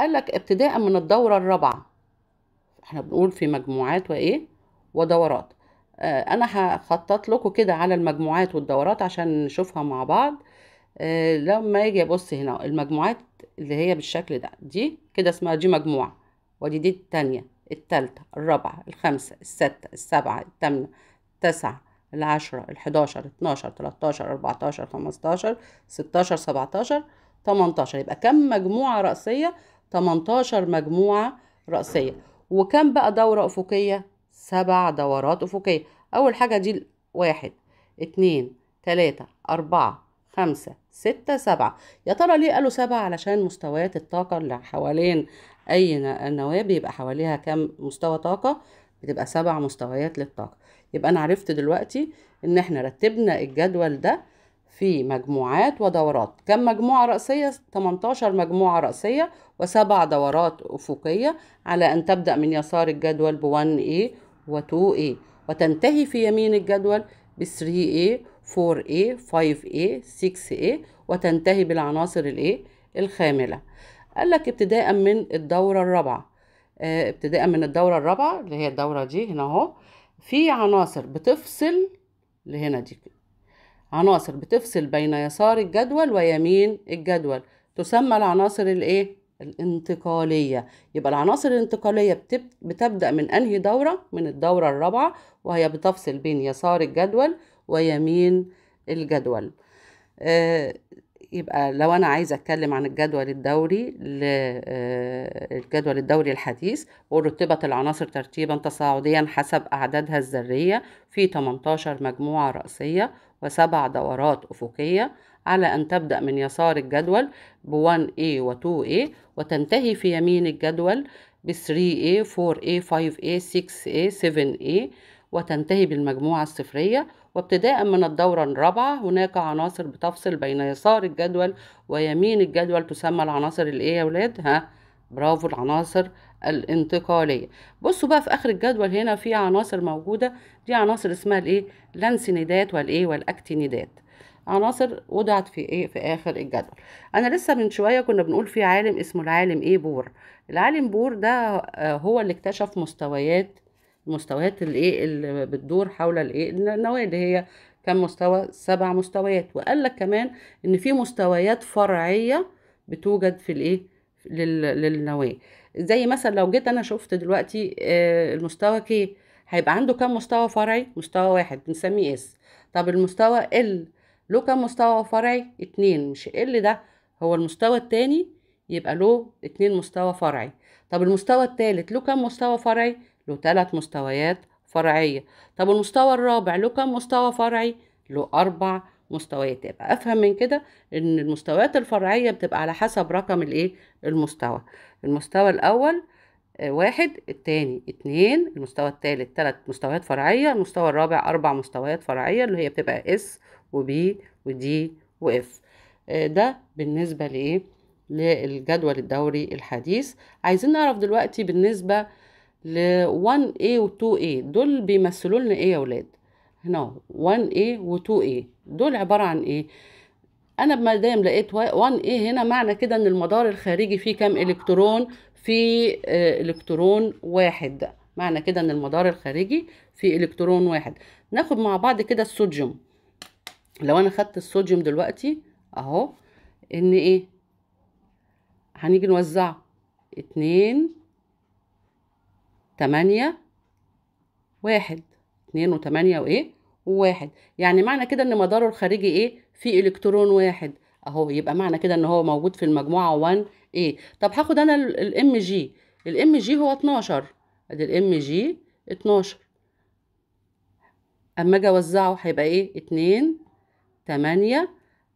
قال لك ابتداء من الدورة الرابعة احنا بنقول في مجموعات وايه ودورات اه انا هخطط لكم كده على المجموعات والدورات عشان نشوفها مع بعض اه لما اجي ابص هنا المجموعات اللي هي بالشكل ده دي كده اسمها دي مجموعة ودي دي التانية التالتة الرابعة الخامسة الستة السبعة التامنة التاسعة العشرة الحداشر اتناشر تلاتاشر اربعتاشر خمستاشر ستاشر سبعتاشر تمنتاشر يبقى كم مجموعة رأسية 18 مجموعة رأسية وكم بقى دورة أفقية؟ سبع دورات أفقية أول حاجة دي واحد اتنين تلاتة أربعة خمسة ستة سبعة يا ترى ليه قالوا سبعة علشان مستويات الطاقة اللي حوالين أي نواة بيبقى حواليها كم مستوى طاقة بتبقى سبع مستويات للطاقة يبقى أنا عرفت دلوقتي إن إحنا رتبنا الجدول ده في مجموعات ودورات كم مجموعة رأسية؟ 18 مجموعة رأسية وسبع دورات أفقية على أن تبدأ من يسار الجدول ب 1A و 2A وتنتهي في يمين الجدول ب 3A 4A 5A 6A وتنتهي بالعناصر الإيه؟ الخاملة قال لك ابتداء من الدورة الرابعة آه، ابتداء من الدورة الرابعة اللي هي الدورة دي هنا اهو في عناصر بتفصل لهنا دي عناصر بتفصل بين يسار الجدول ويمين الجدول تسمى العناصر الايه الانتقالية يبقى العناصر الانتقالية بتبدأ من أنهي دورة؟ من الدورة الرابعة وهي بتفصل بين يسار الجدول ويمين الجدول آه، يبقى لو أنا عايزة أتكلم عن الجدول الدوري آه، الجدول الدوري الحديث ورتبت العناصر ترتيبا تصاعديا حسب أعدادها الذرية في 18 مجموعة رأسية وسبع دورات أفقية على أن تبدأ من يسار الجدول ب 1A و 2A وتنتهي في يمين الجدول ب 3A 4A 5A 6A 7A وتنتهي بالمجموعة الصفرية وابتداء من الدورة الرابعة هناك عناصر بتفصل بين يسار الجدول ويمين الجدول تسمى العناصر الإيه يا ولاد؟ ها برافو العناصر الانتقاليه بصوا بقى في اخر الجدول هنا في عناصر موجوده دي عناصر اسمها الايه لانسينيدات والايه والاكتينيدات عناصر وضعت في ايه في اخر الجدول انا لسه من شويه كنا بنقول في عالم اسمه العالم ايه بور العالم بور ده آه، هو اللي اكتشف مستويات مستويات الايه اللي بتدور حول الايه النواه اللي هي كان مستوى سبع مستويات وقال لك كمان ان في مستويات فرعيه بتوجد في الايه للنواه زي مثلا لو جيت انا شفت دلوقتي آه، المستوى كي هيبقى عنده كام مستوى فرعي مستوى واحد بنسميه اس طب المستوى ال له كام مستوى فرعي اتنين مش ال ده هو المستوى التاني يبقى له اتنين مستوى فرعي طب المستوى التالت له كام مستوى فرعي له تلات مستويات فرعية طب المستوى الرابع له كام مستوى فرعي له أربع مستويات يبقى افهم من كده ان المستويات الفرعيه بتبقى على حسب رقم الايه المستوى المستوى الاول آه، واحد التاني اتنين المستوى الثالث تلات مستويات فرعية المستوى الرابع أربع مستويات فرعية اللي هي بتبقى اس وبي ودي واف آه، ده بالنسبة لإيه للجدول الدوري الحديث عايزين نعرف دلوقتي بالنسبة ل 1A و 2A دول بيمثلوا لنا ايه يا ولاد هنا 1A و 2A دول عبارة عن إيه؟ أنا ما دام لقيت 1A هنا معنى كده إن المدار الخارجي فيه كام إلكترون؟ فيه آه، إلكترون واحد معنى كده إن المدار الخارجي فيه إلكترون واحد ناخد مع بعض كده الصوديوم لو أنا خدت الصوديوم دلوقتي أهو إن إيه؟ هنيجي نوزعه اتنين تمانية واحد 2 و8 وايه واحد يعني معنى كده ان مداره الخارجي ايه فيه الكترون واحد اهو يبقى معنى كده ان هو موجود في المجموعه 1 ايه طب هاخد انا الام جي الام جي هو 12 ادي الام جي 12 اما اجي اوزعه هيبقى ايه 2 8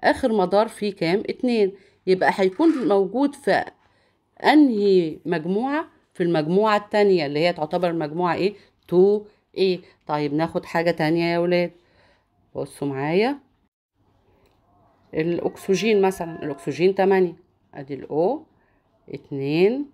اخر مدار فيه كام 2 يبقى هيكون موجود في انهي مجموعه في المجموعه الثانيه اللي هي تعتبر المجموعه ايه 2 ايه طيب ناخد حاجة تانية يا ولاد بصوا معايا الاكسجين مثلا الاكسجين تمانية ادي الاو اتنين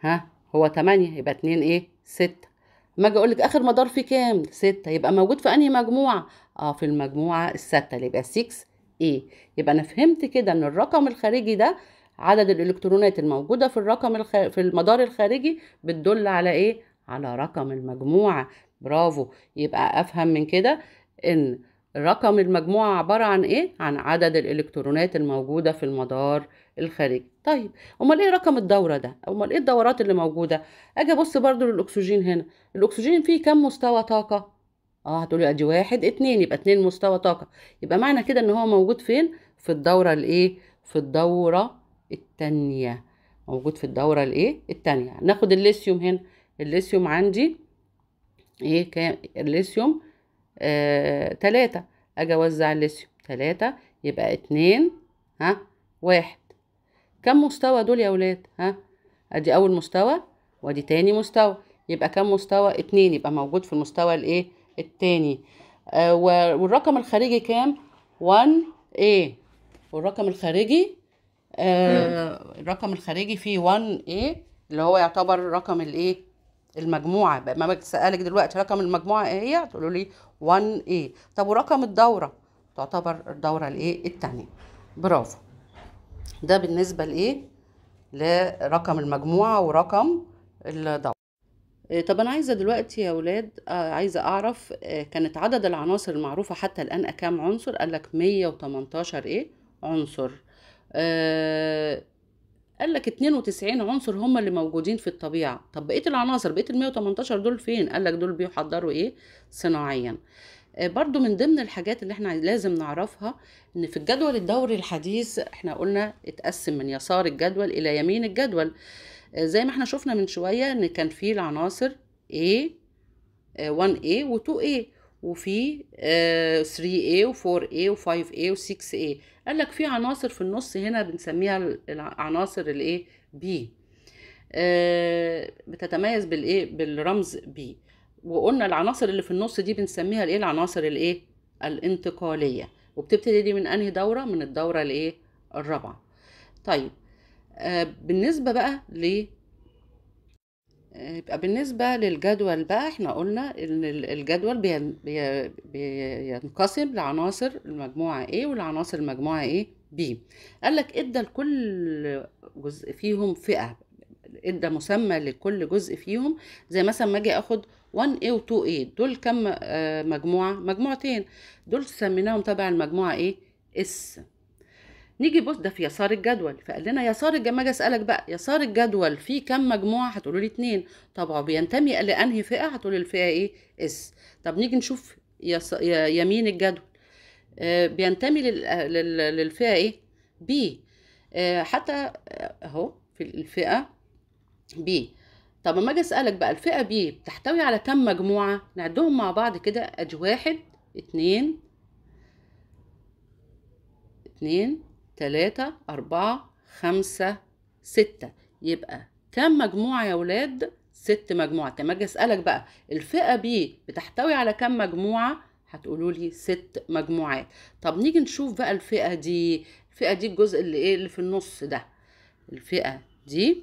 ها هو تمانية يبقى اتنين ايه ستة ما اجي اقولك اخر مدار فيه كام ستة يبقى موجود في انهي مجموعة اه في المجموعة الستة اللي يبقى 6 ايه يبقى انا فهمت كده ان الرقم الخارجي ده عدد الالكترونات الموجودة في الرقم الخ... في المدار الخارجي بتدل على ايه على رقم المجموعة برافو يبقى أفهم من كده إن رقم المجموعة عبارة عن إيه؟ عن عدد الإلكترونات الموجودة في المدار الخارجي طيب أمال إيه رقم الدورة ده؟ أمال إيه الدورات اللي موجودة؟ أجي أبص برضو للأكسجين هنا الأكسجين فيه كم مستوى طاقة؟ اه هتقولي ادي واحد اتنين يبقى اتنين مستوى طاقة يبقى معنى كده ان هو موجود فين في الدورة الايه في الدورة التانية موجود في الدورة الايه التانية ناخد الليثيوم هنا الليثيوم عندي ايه كام الليثيوم آه تلاتة اجي اوزع الليثيوم تلاتة يبقى اتنين ها واحد كم مستوى دول يا ولاد ها ادي اول مستوى وادي تاني مستوى يبقى كم مستوى اتنين يبقى موجود في المستوى الايه التاني آه والرقم الخارجي كام 1 a ايه. والرقم الخارجي آه الرقم الخارجي فيه 1 a ايه، اللي هو يعتبر رقم الايه المجموعه بقى ما اسالك دلوقتي رقم المجموعه ايه هي تقولوا لي 1 a طب ورقم الدوره تعتبر الدوره الايه الثانيه برافو ده بالنسبه لايه لرقم المجموعه ورقم الدوره إيه، طب انا عايزه دلوقتي يا ولاد آه، عايزه اعرف آه، كانت عدد العناصر المعروفه حتى الان كام عنصر قال لك 118 ايه عنصر آه، قال لك 92 عنصر هم اللي موجودين في الطبيعه طب بقيه العناصر بقيه ال 118 دول فين قال لك دول بيحضروا ايه صناعيا آه، برضو من ضمن الحاجات اللي احنا لازم نعرفها ان في الجدول الدوري الحديث احنا قلنا اتقسم من يسار الجدول الى يمين الجدول آه، زي ما احنا شفنا من شوية ان كان في العناصر A 1A آه، و 2A وفي 3A و4A و5A و6A قال لك في عناصر في النص هنا بنسميها العناصر الايه بي بتتميز بالايه بالرمز بي وقلنا العناصر اللي في النص دي بنسميها الايه العناصر الايه الانتقاليه وبتبتدي دي من انهي دوره من الدوره الايه الرابعه طيب آه، بالنسبه بقى ل يبقى بالنسبة للجدول بقى احنا قلنا ان الجدول بينقسم لعناصر المجموعة A والعناصر المجموعة A B قالك ادى لكل جزء فيهم فئة ادى مسمى لكل جزء فيهم زي مثلا ما اجي اخد 1A و 2A دول كم آه، مجموعة؟ مجموعتين دول سميناهم تبع المجموعة ايه؟ S نيجي بص ده في يسار الجدول فقال لنا يسار ما اجي اسالك بقى يسار الجدول في كام مجموعه هتقولوا لي 2 طب هو بينتمي لانهي فئه هتقول الفئه ايه اس طب نيجي نشوف يس... يمين الجدول آه بينتمي لل... لل... للفئه ايه بي آه حتى آه، اهو في الفئه بي طب اما اجي اسالك بقى الفئه بي بتحتوي على كام مجموعه نعدهم مع بعض كده ادي واحد اتنين اتنين تلاتة أربعة خمسة ستة يبقى كم مجموعة يا ولاد؟ ست مجموعات لما اجي اسألك بقى الفئة ب بتحتوي على كم مجموعة؟ هتقولوا لي ست مجموعات طب نيجي نشوف بقى الفئة دي الفئة دي الجزء اللي ايه اللي في النص ده الفئة دي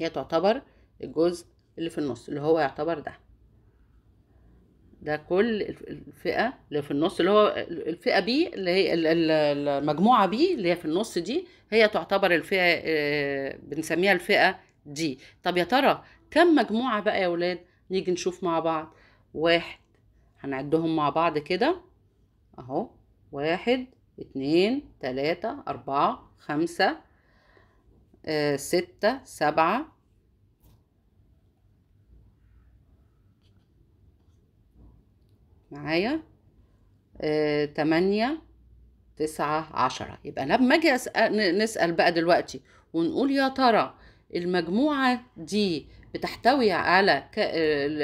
هي تعتبر الجزء اللي في النص اللي هو يعتبر ده ده كل الفئه اللي في النص اللي هو الفئه بي اللي هي المجموعه بي اللي هي في النص دي هي تعتبر الفئه آه، بنسميها الفئه دي طب يا ترى كم مجموعه بقى يا ولاد نيجي نشوف مع بعض واحد هنعدهم مع بعض كده اهو واحد اتنين تلاتة اربعة خمسة آه، ستة سبعة معايا آه، تمانية تسعة عشرة يبقى لما اجي نسأل بقى دلوقتي ونقول يا ترى المجموعة دي بتحتوي على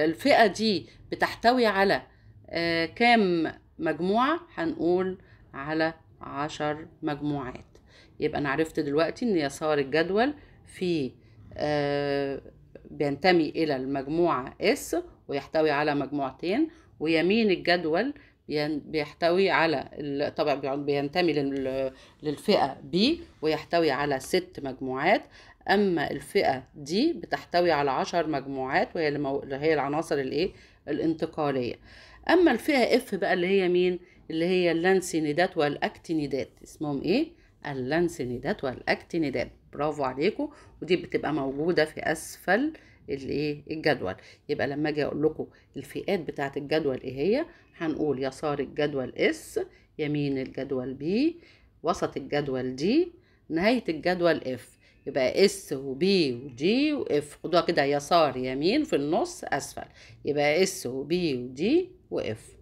الفئة دي بتحتوي على آه، كام مجموعة هنقول على عشر مجموعات يبقى أنا عرفت دلوقتي إن يسار الجدول في آه، بينتمي إلى المجموعة S ويحتوي على مجموعتين ويمين الجدول بيحتوي على طبعا بينتمي للفئة B ويحتوي على ست مجموعات أما الفئة دي بتحتوي على عشر مجموعات وهي اللي هي العناصر الإيه الانتقالية أما الفئة F بقى اللي هي مين اللي هي اللانسينيدات والأكتينيدات اسمهم إيه اللانسينيدات والأكتينيدات برافو عليكم ودي بتبقى موجودة في أسفل الايه الجدول يبقى لما اجي اقول لكم الفئات بتاعه الجدول ايه هي هنقول يسار الجدول اس يمين الجدول بي وسط الجدول دي نهايه الجدول اف يبقى اس وبي ودي واف خدوها كده يسار يمين في النص اسفل يبقى اس وبي ودي واف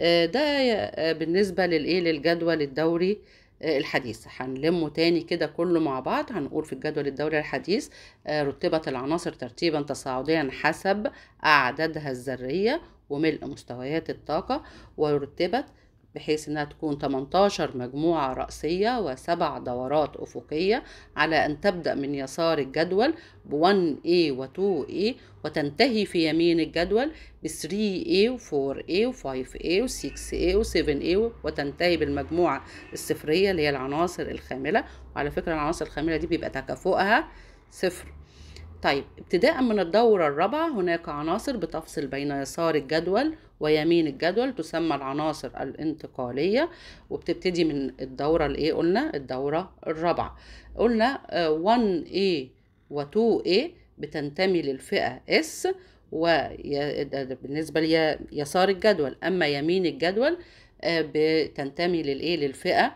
آه، ده آه، بالنسبه للايه للجدول الدوري آه، الحديث هنلمه تاني كده كله مع بعض هنقول في الجدول الدوري الحديث آه، رتبت العناصر ترتيبا تصاعديا حسب أعدادها الذرية وملء مستويات الطاقة ورتبت بحيث انها تكون 18 مجموعة رأسية وسبع دورات أفقية على أن تبدأ من يسار الجدول ب 1A و 2A وتنتهي في يمين الجدول ب 3A و 4A و 5A و 6A و 7A وتنتهي بالمجموعة الصفرية اللي هي العناصر الخاملة وعلى فكرة العناصر الخاملة دي بيبقى تكافؤها صفر طيب ابتداء من الدورة الرابعة هناك عناصر بتفصل بين يسار الجدول ويمين الجدول تسمى العناصر الانتقالية وبتبتدي من الدورة الايه قلنا الدورة الرابعة قلنا 1A آه، و 2A بتنتمي للفئة S وبالنسبة ليسار الجدول أما يمين الجدول آه، بتنتمي للايه للفئة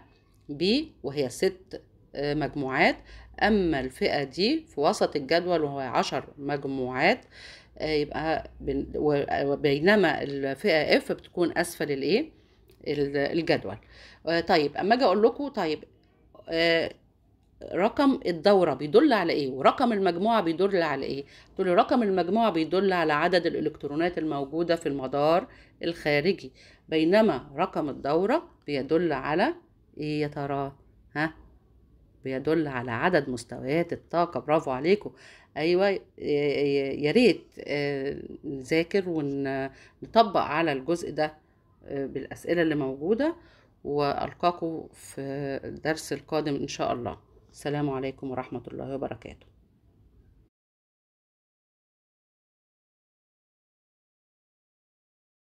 B وهي ست آه، مجموعات أما الفئة دي في وسط الجدول وهو عشر مجموعات آه، يبقى بينما الفئة F بتكون أسفل الإيه الجدول آه، طيب أما أجي أقول لكم طيب آه، رقم الدورة بيدل على إيه ورقم المجموعة بيدل على إيه تقول رقم المجموعة بيدل على عدد الإلكترونات الموجودة في المدار الخارجي بينما رقم الدورة بيدل على إيه يا ترى ها بيدل على عدد مستويات الطاقة برافو عليكم أيوة يا ريت آه، نذاكر ونطبق على الجزء ده آه، بالأسئلة اللي موجودة وألقاكم في الدرس القادم إن شاء الله السلام عليكم ورحمة الله وبركاته